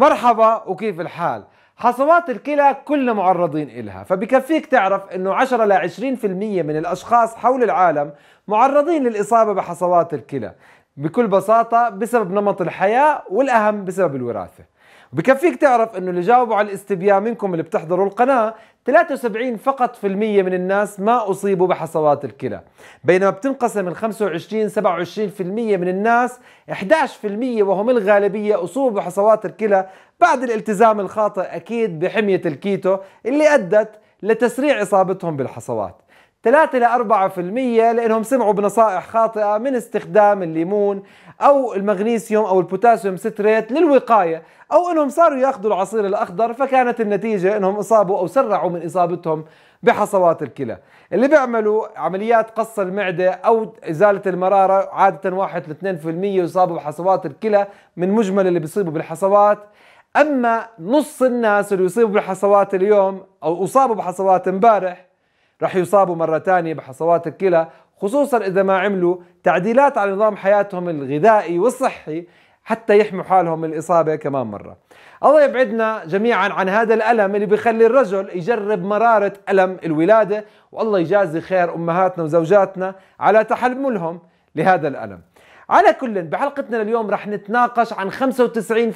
مرحبا وكيف الحال حصوات الكلى كلنا معرضين إلها فبكفيك تعرف أنه 10 ل 20% من الأشخاص حول العالم معرضين للإصابة بحصوات الكلى بكل بساطة بسبب نمط الحياة والأهم بسبب الوراثة بكفيك تعرف انه اللي جاوبوا على الاستبيان منكم اللي بتحضروا القناه 73 فقط في المية من الناس ما أصيبوا بحصوات الكلى بينما بتنقسم ال 25 27 في المية من الناس 11 في المية وهم الغالبية أصيبوا بحصوات الكلى بعد الالتزام الخاطئ أكيد بحمية الكيتو اللي أدت لتسريع إصابتهم بالحصوات 3 ل 4% لانهم سمعوا بنصائح خاطئه من استخدام الليمون او المغنيسيوم او البوتاسيوم ستريت للوقايه او انهم صاروا ياخذوا العصير الاخضر فكانت النتيجه انهم اصابوا او سرعوا من اصابتهم بحصوات الكلى اللي بيعملوا عمليات قص المعده او ازاله المراره عاده 1 ل 2% يصابوا بحصوات الكلى من مجمل اللي بيصيبوا بالحصوات اما نص الناس اللي يصيبوا بالحصوات اليوم او اصابوا بحصوات امبارح رح يصابوا مرة تانية بحصوات الكلى خصوصا إذا ما عملوا تعديلات على نظام حياتهم الغذائي والصحي حتى يحموا حالهم من الإصابة كمان مرة الله يبعدنا جميعا عن هذا الألم اللي بيخلي الرجل يجرب مرارة ألم الولادة والله يجازي خير أمهاتنا وزوجاتنا على تحملهم لهذا الألم على كل بحلقتنا اليوم رح نتناقش عن 95%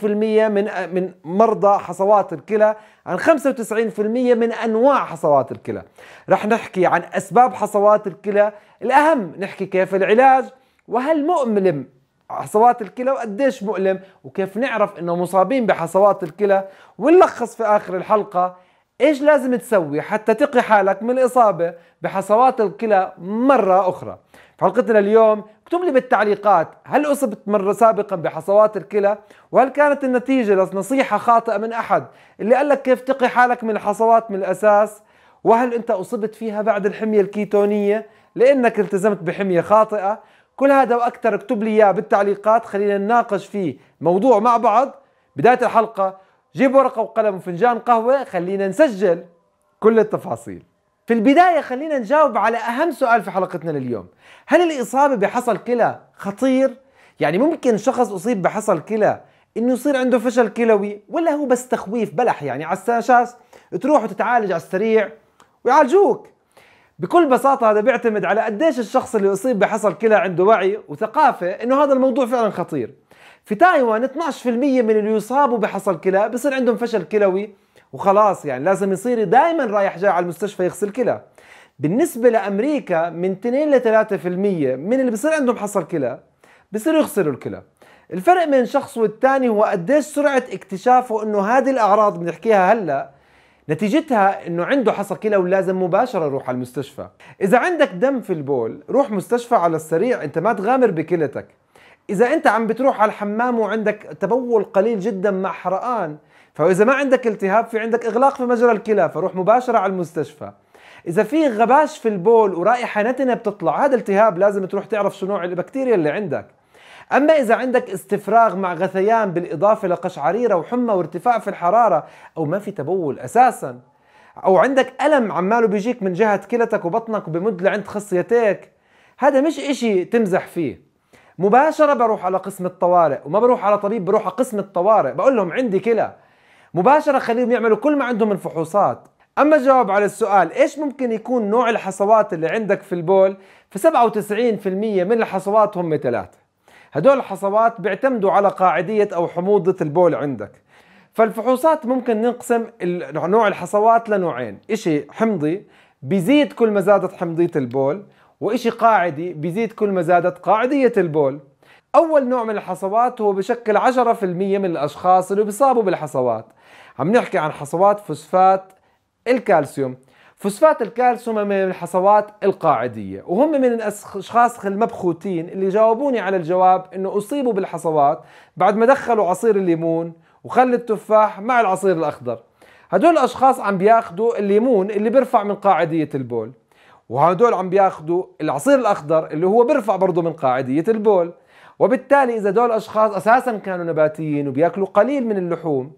من من مرضى حصوات الكلى عن 95% من انواع حصوات الكلى رح نحكي عن اسباب حصوات الكلى الاهم نحكي كيف العلاج وهل مؤلم حصوات الكلى وقديش مؤلم وكيف نعرف انه مصابين بحصوات الكلى ونلخص في اخر الحلقه ايش لازم تسوي حتى تقي حالك من الاصابه بحصوات الكلى مره اخرى في حلقتنا اليوم اكتب لي بالتعليقات هل أصبت مرة سابقا بحصوات الكلى وهل كانت النتيجة لنصيحة خاطئة من أحد اللي قال لك كيف تقي حالك من الحصوات من الأساس وهل أنت أصبت فيها بعد الحمية الكيتونية لأنك التزمت بحمية خاطئة كل هذا وأكثر اكتب لي إياه بالتعليقات خلينا نناقش فيه موضوع مع بعض بداية الحلقة جيب ورقة وقلم وفنجان قهوة خلينا نسجل كل التفاصيل في البداية خلينا نجاوب على أهم سؤال في حلقتنا لليوم هل الإصابة بحصى الكلى خطير؟ يعني ممكن شخص أصيب بحصى الكلى انه يصير عنده فشل كلوي ولا هو بس تخويف بلح يعني على الساشاس تروح وتتعالج على السريع ويعالجوك بكل بساطة هذا بيعتمد على قديش الشخص اللي أصيب بحصى الكلى عنده وعي وثقافة إنه هذا الموضوع فعلا خطير في تايوان 12% من اللي يصابوا بحصى الكلى بصير عندهم فشل كلوي وخلاص يعني لازم يصير دائما رايح جاي على المستشفى يغسل كلى بالنسبة لأمريكا من 2 ل 3% من اللي بصير عندهم حصى كلى بصيروا يغسلوا الكلى الفرق بين شخص والثاني هو قديش سرعة اكتشافه انه هذه الأعراض بنحكيها هلأ نتيجتها انه عنده حصى كلى ولازم مباشره يروح على المستشفى اذا عندك دم في البول روح مستشفى على السريع انت ما تغامر بكلتك اذا انت عم بتروح على الحمام وعندك تبول قليل جدا مع حرقان فاذا ما عندك التهاب في عندك اغلاق في مجرى الكلى فروح مباشره على المستشفى اذا في غباش في البول ورائحه نتنه بتطلع هذا التهاب لازم تروح تعرف شو نوع البكتيريا اللي عندك اما اذا عندك استفراغ مع غثيان بالاضافه لقشعريره وحمى وارتفاع في الحراره او ما في تبول اساسا او عندك الم عماله بيجيك من جهه كلتك وبطنك وبمد لعند خصيتيك هذا مش اشي تمزح فيه مباشرة بروح على قسم الطوارئ وما بروح على طبيب بروح على قسم الطوارئ بقول لهم عندي كلى مباشره خليهم يعملوا كل ما عندهم من فحوصات اما الجواب على السؤال ايش ممكن يكون نوع الحصوات اللي عندك في البول ف 97% من الحصوات هم ثلاثه هدول الحصوات بيعتمدوا على قاعديه او حموضه البول عندك فالفحوصات ممكن ننقسم نوع الحصوات لنوعين إشي حمضي بيزيد كل ما زادت حمضية البول وإشي قاعدي بيزيد كل ما زادت قاعدية البول أول نوع من الحصوات هو بشكل 10% من الأشخاص اللي بيصابوا بالحصوات عم نحكي عن حصوات فوسفات الكالسيوم فوسفات الكالسيوم من الحصوات القاعدية وهم من الأشخاص المبخوتين اللي جاوبوني على الجواب أنه أصيبوا بالحصوات بعد ما دخلوا عصير الليمون وخل التفاح مع العصير الأخضر هدول الأشخاص عم بياخدوا الليمون اللي بيرفع من قاعدية البول وهدول عم بياخدوا العصير الأخضر اللي هو بيرفع برضه من قاعدية البول وبالتالي إذا دول الأشخاص أساسا كانوا نباتيين وبياكلوا قليل من اللحوم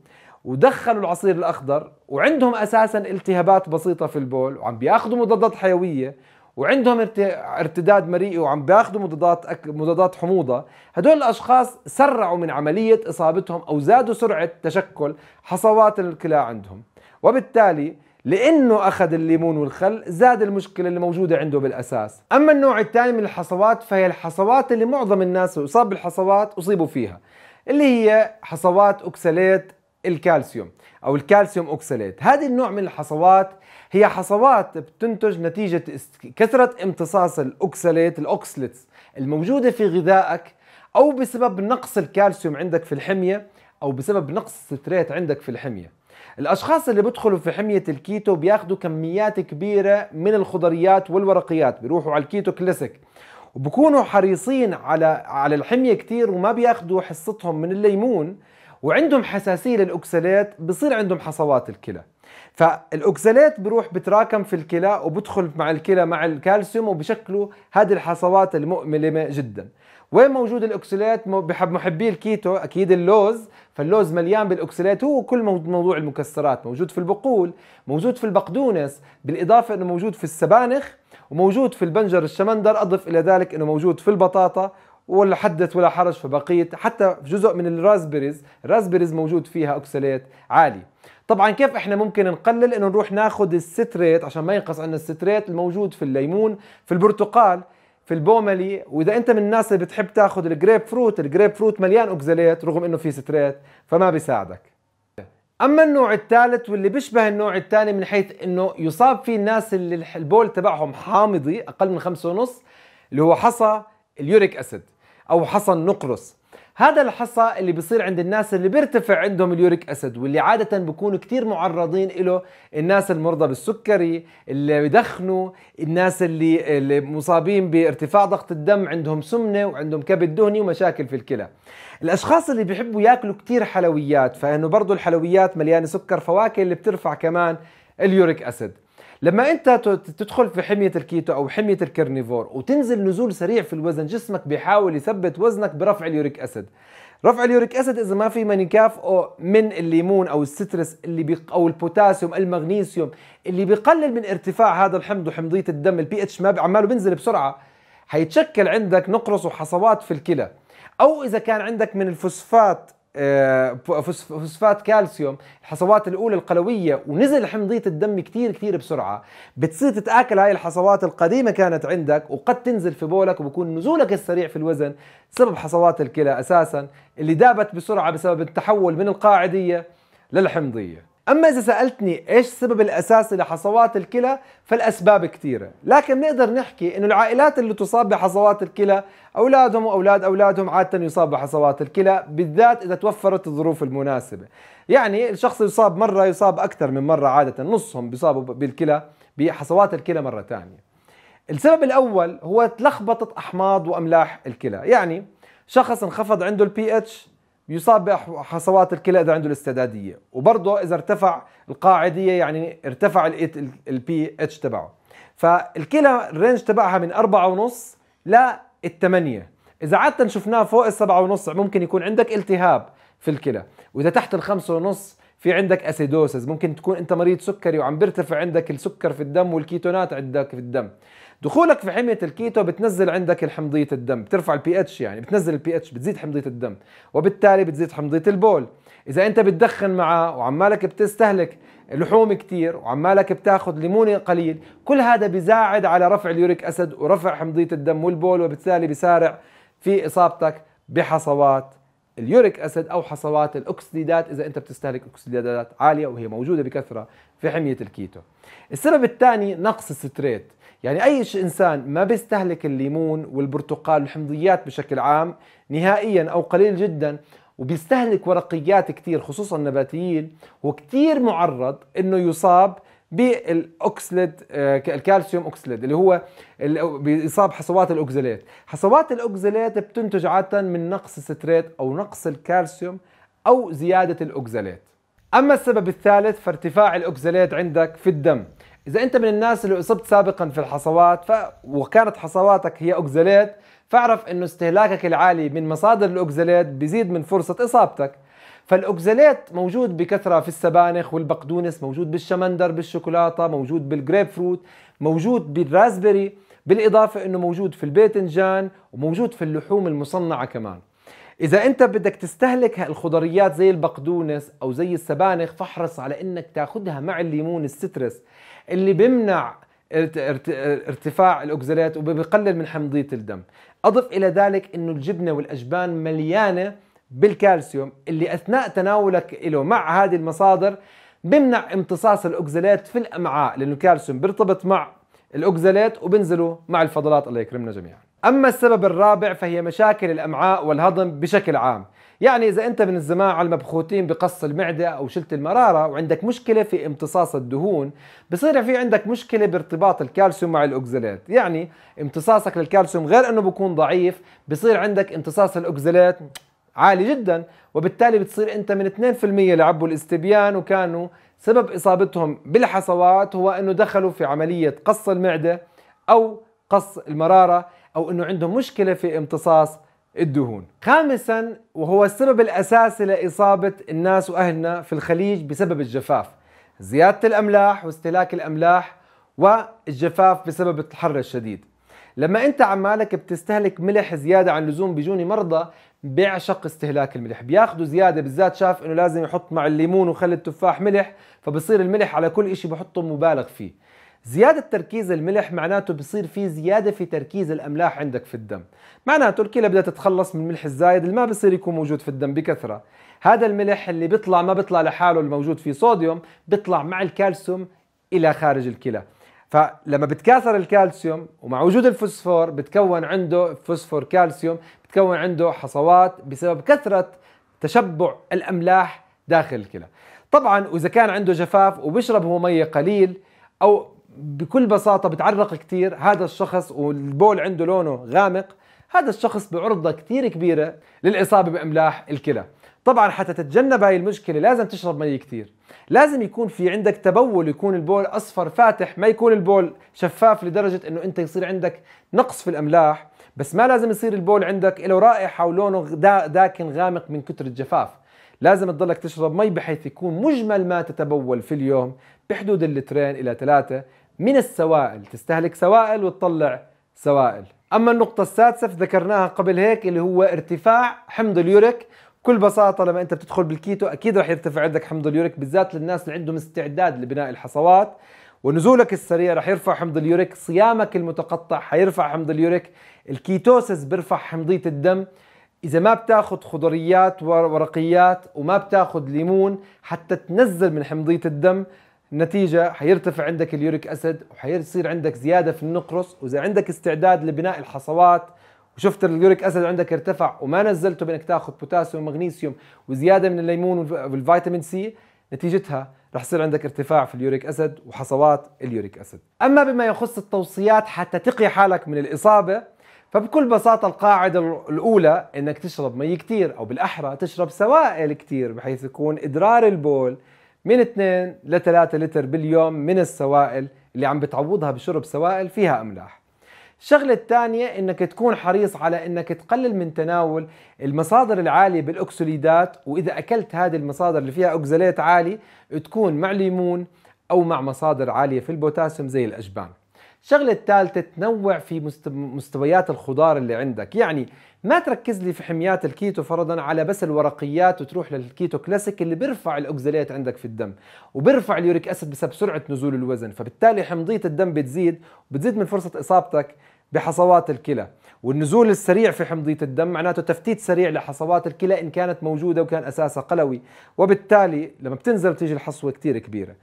ودخلوا العصير الأخضر وعندهم أساسا التهابات بسيطة في البول وعم بياخذوا مضادات حيوية وعندهم ارتداد مريئي وعم بياخذوا مضادات مضادات حموضه، هدول الاشخاص سرعوا من عمليه اصابتهم او زادوا سرعه تشكل حصوات الكلى عندهم، وبالتالي لانه اخذ الليمون والخل زاد المشكله اللي موجوده عنده بالاساس اما النوع الثاني من الحصوات فهي الحصوات اللي معظم الناس اللي بالحصوات اصيبوا فيها اللي هي حصوات اوكساليت الكالسيوم او الكالسيوم اوكساليت هذه النوع من الحصوات هي حصوات بتنتج نتيجه كثره امتصاص الاوكساليت الاوكسليتس الموجوده في غذائك او بسبب نقص الكالسيوم عندك في الحميه او بسبب نقص الستريت عندك في الحميه الاشخاص اللي بيدخلوا في حميه الكيتو بياخذوا كميات كبيره من الخضريات والورقيات بيروحوا على الكيتو كلاسيك وبكونوا حريصين على على الحميه كثير وما بياخذوا حصتهم من الليمون وعندهم حساسيه للاكسالات بصير عندهم حصوات الكلى فالاوكسالات بروح بتراكم في الكلى وبدخل مع الكلى مع الكالسيوم وبشكلوا هذه الحصوات المؤلمه جدا وين موجود الاوكسالات بحب محبي الكيتو اكيد اللوز فاللوز مليان بالاوكسالات هو كل موضوع المكسرات موجود في البقول موجود في البقدونس بالاضافه انه موجود في السبانخ وموجود في البنجر الشمندر اضف الى ذلك انه موجود في البطاطا ولا حدث ولا حرج بقيه حتى جزء من الرازبريز الرازبريز موجود فيها اوكسالات عالي طبعا كيف احنا ممكن نقلل انه نروح ناخذ الستريت عشان ما ينقص عندنا الستريت الموجود في الليمون في البرتقال في البوملي واذا انت من الناس اللي بتحب تاخذ الجريب فروت الجريب فروت مليان اوكزاليت رغم انه في ستريت فما بيساعدك اما النوع الثالث واللي بيشبه النوع الثاني من حيث انه يصاب فيه الناس اللي البول تبعهم حامضي اقل من خمسة ونص اللي هو حصى اليوريك اسيد او حصى النقرس هذا الحصى اللي بيصير عند الناس اللي بيرتفع عندهم اليوريك اسيد واللي عاده بيكونوا كثير معرضين له الناس المرضى بالسكري اللي بيدخنوا الناس اللي, اللي مصابين بارتفاع ضغط الدم عندهم سمنه وعندهم كبد دهني ومشاكل في الكلى الاشخاص اللي بيحبوا ياكلوا كثير حلويات فانه برضه الحلويات مليانه سكر فواكه اللي بترفع كمان اليوريك اسيد لما انت تدخل في حميه الكيتو او حميه الكرنيفور وتنزل نزول سريع في الوزن جسمك بيحاول يثبت وزنك برفع اليوريك اسيد رفع اليوريك اسيد اذا ما في من يكافئه من الليمون او السترس اللي بيق او البوتاسيوم المغنيسيوم اللي بيقلل من ارتفاع هذا الحمض وحمضيه الدم البي اتش ما عماله بينزل بسرعه حيتشكل عندك نقرس وحصوات في الكلى او اذا كان عندك من الفوسفات آه، فوسفات كالسيوم الحصوات الاولى القلويه ونزل حمضيه الدم كثير كثير بسرعه بتصير تتاكل هاي الحصوات القديمه كانت عندك وقد تنزل في بولك وبكون نزولك السريع في الوزن سبب حصوات الكلى اساسا اللي دابت بسرعه بسبب التحول من القاعديه للحمضيه أما إذا سألتني إيش السبب الأساسي لحصوات الكلى فالأسباب كثيرة لكن نقدر نحكي إنه العائلات اللي تصاب بحصوات الكلى أولادهم وأولاد أولادهم عادة يصاب بحصوات الكلى بالذات إذا توفرت الظروف المناسبة يعني الشخص يصاب مرة يصاب أكثر من مرة عادة نصهم بيصابوا بالكلى بحصوات الكلى مرة ثانية السبب الأول هو تلخبطة أحماض وأملاح الكلى يعني شخص انخفض عنده البي اتش بيصاب بحصوات الكلى اذا عنده الاستعداديه وبرضه اذا ارتفع القاعديه يعني ارتفع البي اتش تبعه فالكلى الرينج تبعها من ونص ل 8 اذا عاده شفناه فوق ال ونص ممكن يكون عندك التهاب في الكلى واذا تحت ال ونص في عندك اسيدوسز ممكن تكون انت مريض سكري وعم بيرتفع عندك السكر في الدم والكيتونات عندك في الدم دخولك في حميه الكيتو بتنزل عندك الحمضيه الدم بترفع البي اتش يعني بتنزل البي اتش بتزيد حمضيه الدم وبالتالي بتزيد حمضيه البول اذا انت بتدخن معاه وعمالك بتستهلك لحوم كتير وعمالك بتاخذ ليمونه قليل كل هذا بيساعد على رفع اليوريك اسيد ورفع حمضيه الدم والبول وبالتالي بيسارع في اصابتك بحصوات اليوريك اسيد او حصوات الاكسديدات اذا انت بتستهلك اكسديدات عاليه وهي موجوده بكثره في حميه الكيتو. السبب الثاني نقص الستريت، يعني اي انسان ما بيستهلك الليمون والبرتقال والحمضيات بشكل عام نهائيا او قليل جدا وبيستهلك ورقيات كثير خصوصا النباتيين وكثير معرض انه يصاب بالاوكسليد آه، الكالسيوم اوكسليد اللي هو بيصاب حصوات الاوكزالات حصوات الاوكزالات بتنتج عاده من نقص السترات او نقص الكالسيوم او زياده الاوكزالات اما السبب الثالث فارتفاع الاوكزالات عندك في الدم اذا انت من الناس اللي اصبت سابقا في الحصوات ف... وكانت حصواتك هي اوكزالات فاعرف انه استهلاكك العالي من مصادر الاوكزالات بيزيد من فرصه اصابتك فالاوكزالات موجود بكثره في السبانخ والبقدونس موجود بالشمندر بالشوكولاته موجود بالجريب فروت موجود بالرازبري بالاضافه انه موجود في الباذنجان وموجود في اللحوم المصنعه كمان إذا أنت بدك تستهلك الخضريات زي البقدونس أو زي السبانخ فاحرص على أنك تاخذها مع الليمون السترس اللي بيمنع ارتفاع الأكزالات وبيقلل من حمضية الدم أضف إلى ذلك أنه الجبنة والأجبان مليانة بالكالسيوم اللي اثناء تناولك له مع هذه المصادر بمنع امتصاص الاوكزالات في الامعاء لانه الكالسيوم بيرتبط مع الاوكزالات وبنزلوا مع الفضلات الله يكرمنا جميعا اما السبب الرابع فهي مشاكل الامعاء والهضم بشكل عام يعني اذا انت من الزماعه المبخوتين بقص المعده او شلت المراره وعندك مشكله في امتصاص الدهون بصير في عندك مشكله بارتباط الكالسيوم مع الاوكزالات يعني امتصاصك للكالسيوم غير انه بكون ضعيف بصير عندك امتصاص الاوكزالات عالي جدا وبالتالي بتصير انت من 2% اللي عبوا الاستبيان وكانوا سبب اصابتهم بالحصوات هو انه دخلوا في عمليه قص المعده او قص المراره او انه عندهم مشكله في امتصاص الدهون. خامسا وهو السبب الاساسي لاصابه الناس واهلنا في الخليج بسبب الجفاف. زياده الاملاح واستهلاك الاملاح والجفاف بسبب الحر الشديد. لما انت عمالك بتستهلك ملح زياده عن اللزوم بيجوني مرضى بيعشق استهلاك الملح بياخذوا زياده بالذات شاف انه لازم يحط مع الليمون وخل التفاح ملح فبصير الملح على كل شيء بحطه مبالغ فيه زيادة تركيز الملح معناته بصير في زيادة في تركيز الأملاح عندك في الدم معناته الكلى بدها تتخلص من الملح الزايد اللي ما بصير يكون موجود في الدم بكثرة هذا الملح اللي بيطلع ما بيطلع لحاله الموجود فيه صوديوم بيطلع مع الكالسيوم إلى خارج الكلى فلما بتكاثر الكالسيوم ومع وجود الفوسفور بتكون عنده فوسفور كالسيوم بتكون عنده حصوات بسبب كثرة تشبع الأملاح داخل الكلى طبعا وإذا كان عنده جفاف وبيشرب هو مية قليل أو بكل بساطة بتعرق كثير هذا الشخص والبول عنده لونه غامق هذا الشخص بعرضة كثير كبيرة للإصابة بأملاح الكلى طبعا حتى تتجنب هاي المشكله لازم تشرب مي كثير لازم يكون في عندك تبول يكون البول اصفر فاتح ما يكون البول شفاف لدرجه انه انت يصير عندك نقص في الاملاح بس ما لازم يصير البول عندك له رائحه ولونه داكن غامق من كثر الجفاف لازم تضلك تشرب مي بحيث يكون مجمل ما تتبول في اليوم بحدود اللترين الى ثلاثه من السوائل تستهلك سوائل وتطلع سوائل اما النقطه السادسه ذكرناها قبل هيك اللي هو ارتفاع حمض اليوريك بكل بساطه لما انت بتدخل بالكيتو اكيد رح يرتفع عندك حمض اليوريك بالذات للناس اللي عندهم استعداد لبناء الحصوات ونزولك السريع رح يرفع حمض اليوريك صيامك المتقطع حيرفع حمض اليوريك الكيتوسيس بيرفع حمضيه الدم اذا ما بتاخذ خضريات ورقيات وما بتاخذ ليمون حتى تنزل من حمضيه الدم النتيجة حيرتفع عندك اليوريك أسد وحيصير عندك زيادة في النقرس وإذا عندك استعداد لبناء الحصوات وشفت اليوريك اسيد عندك ارتفع وما نزلته بانك تاخذ بوتاسيوم ومغنيسيوم وزياده من الليمون والفيتامين سي نتيجتها رح يصير عندك ارتفاع في اليوريك اسيد وحصوات اليوريك اسيد اما بما يخص التوصيات حتى تقي حالك من الاصابه فبكل بساطة القاعدة الأولى أنك تشرب مي كتير أو بالأحرى تشرب سوائل كتير بحيث يكون إدرار البول من 2 ل 3 لتر باليوم من السوائل اللي عم بتعوضها بشرب سوائل فيها أملاح الشغلة الثانية انك تكون حريص على انك تقلل من تناول المصادر العالية بالاكسوليدات واذا اكلت هذه المصادر اللي فيها اكزاليت عالي تكون مع ليمون او مع مصادر عالية في البوتاسيوم زي الاجبان الشغلة الثالثة تنوع في مستويات الخضار اللي عندك يعني ما تركز لي في حميات الكيتو فرضا على بس الورقيات وتروح للكيتو كلاسيك اللي بيرفع الاوكزاليت عندك في الدم وبيرفع اليوريك اسيد بسبب سرعه نزول الوزن فبالتالي حمضيه الدم بتزيد وبتزيد من فرصه اصابتك بحصوات الكلى والنزول السريع في حمضية الدم معناته تفتيت سريع لحصوات الكلى إن كانت موجودة وكان أساسها قلوي وبالتالي لما بتنزل بتيجي الحصوة كثير كبيرة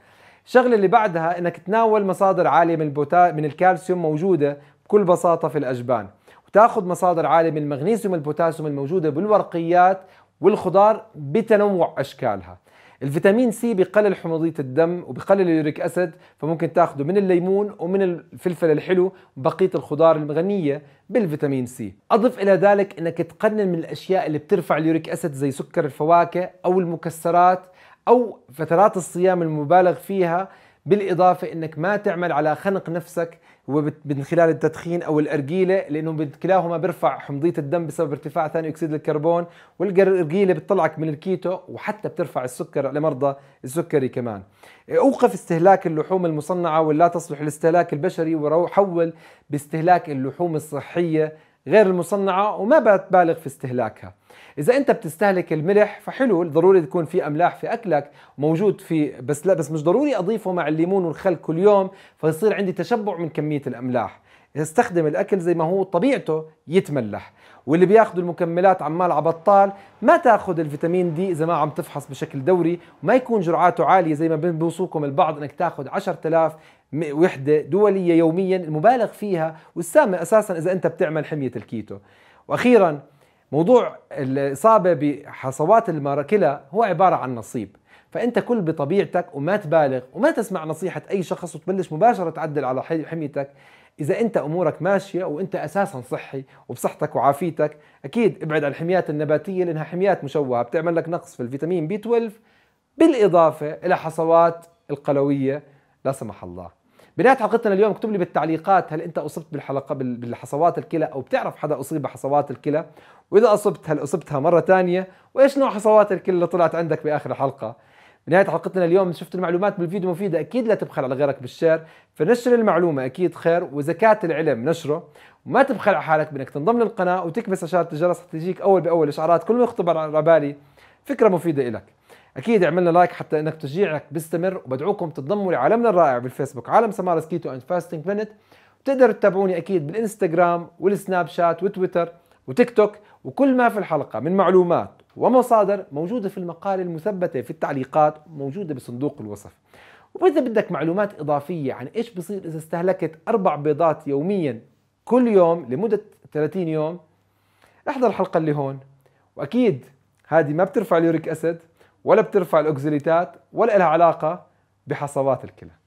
الشغلة اللي بعدها إنك تناول مصادر عالية من, البوتا... من الكالسيوم موجودة بكل بساطة في الأجبان تاخذ مصادر عاليه من المغنيسيوم والبوتاسيوم الموجوده بالورقيات والخضار بتنوع اشكالها الفيتامين سي بقلل حموضية الدم وبقلل اليوريك أسد فممكن تاخده من الليمون ومن الفلفل الحلو وبقية الخضار المغنية بالفيتامين سي أضف إلى ذلك أنك تقنن من الأشياء اللي بترفع اليوريك أسد زي سكر الفواكه أو المكسرات أو فترات الصيام المبالغ فيها بالإضافة أنك ما تعمل على خنق نفسك ومن خلال التدخين او الارجيله لانه كلاهما بيرفع حمضيه الدم بسبب ارتفاع ثاني اكسيد الكربون والارجيله بتطلعك من الكيتو وحتى بترفع السكر لمرضى السكري كمان اوقف استهلاك اللحوم المصنعه واللا تصلح للاستهلاك البشري وحول باستهلاك اللحوم الصحيه غير المصنعة وما بتبالغ في استهلاكها إذا أنت بتستهلك الملح فحلو ضروري تكون في أملاح في أكلك موجود في بس لا بس مش ضروري أضيفه مع الليمون والخل كل يوم فيصير عندي تشبع من كمية الأملاح يستخدم الاكل زي ما هو طبيعته يتملح واللي بياخذوا المكملات عمال عبطال ما تاخذ الفيتامين دي اذا ما عم تفحص بشكل دوري وما يكون جرعاته عاليه زي ما بوصوكم البعض انك تاخذ 10000 وحدة دولية يوميا المبالغ فيها والسامة أساسا إذا أنت بتعمل حمية الكيتو وأخيرا موضوع الإصابة بحصوات الماركلة هو عبارة عن نصيب فأنت كل بطبيعتك وما تبالغ وما تسمع نصيحة أي شخص وتبلش مباشرة تعدل على حميتك إذا أنت أمورك ماشية وأنت أساسا صحي وبصحتك وعافيتك أكيد ابعد عن الحميات النباتية لأنها حميات مشوهة بتعمل لك نقص في الفيتامين بي 12 بالإضافة إلى حصوات القلوية لا سمح الله بداية حلقتنا اليوم اكتب لي بالتعليقات هل انت اصبت بالحلقة بالحصوات الكلى او بتعرف حدا اصيب بحصوات الكلى واذا اصبت هل اصبتها مرة ثانية وايش نوع حصوات الكلى اللي طلعت عندك باخر الحلقة بنهاية حلقتنا اليوم شفت المعلومات بالفيديو مفيدة أكيد لا تبخل على غيرك بالشير فنشر المعلومة أكيد خير وزكاة العلم نشره وما تبخل على حالك بأنك تنضم للقناة وتكبس إشارة الجرس حتجيك أول بأول إشعارات كل ما يخطب على بالي فكرة مفيدة إلك اكيد اعملنا لايك حتى انك تشجيعك بيستمر وبدعوكم تنضموا لعالمنا الرائع بالفيسبوك عالم سمارة كيتو اند فاستنج بنت وتقدر تتابعوني اكيد بالانستغرام والسناب شات وتويتر وتيك توك وكل ما في الحلقه من معلومات ومصادر موجوده في المقال المثبته في التعليقات موجوده بصندوق الوصف وإذا بدك معلومات إضافية عن إيش بصير إذا استهلكت أربع بيضات يوميا كل يوم لمدة 30 يوم احضر الحلقة اللي هون وأكيد هذه ما بترفع اليوريك اسيد ولا بترفع الاكزيليتات ولا لها علاقه بحصوات الكلى